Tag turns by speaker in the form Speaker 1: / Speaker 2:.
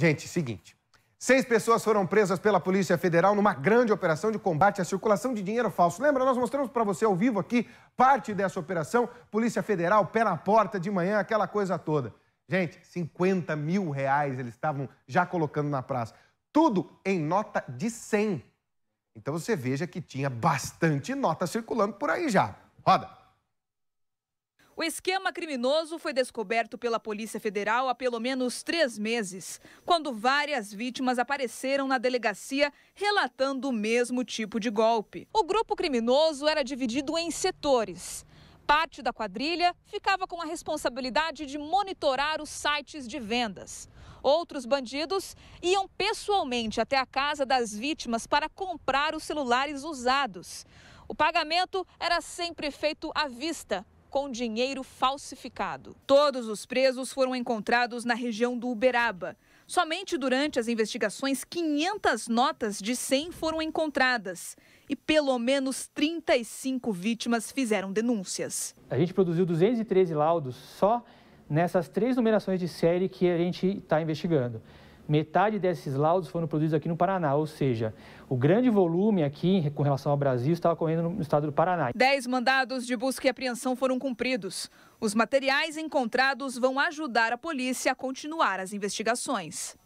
Speaker 1: Gente, seguinte. Seis pessoas foram presas pela Polícia Federal numa grande operação de combate à circulação de dinheiro falso. Lembra? Nós mostramos para você ao vivo aqui parte dessa operação. Polícia Federal, pé na porta de manhã, aquela coisa toda. Gente, 50 mil reais eles estavam já colocando na praça. Tudo em nota de 100. Então você veja que tinha bastante nota circulando por aí já. Roda!
Speaker 2: O esquema criminoso foi descoberto pela Polícia Federal há pelo menos três meses, quando várias vítimas apareceram na delegacia relatando o mesmo tipo de golpe. O grupo criminoso era dividido em setores. Parte da quadrilha ficava com a responsabilidade de monitorar os sites de vendas. Outros bandidos iam pessoalmente até a casa das vítimas para comprar os celulares usados. O pagamento era sempre feito à vista com dinheiro falsificado. Todos os presos foram encontrados na região do Uberaba. Somente durante as investigações, 500 notas de 100 foram encontradas e pelo menos 35 vítimas fizeram denúncias.
Speaker 3: A gente produziu 213 laudos só nessas três numerações de série que a gente está investigando. Metade desses laudos foram produzidos aqui no Paraná, ou seja, o grande volume
Speaker 2: aqui com relação ao Brasil estava ocorrendo no estado do Paraná. Dez mandados de busca e apreensão foram cumpridos. Os materiais encontrados vão ajudar a polícia a continuar as investigações.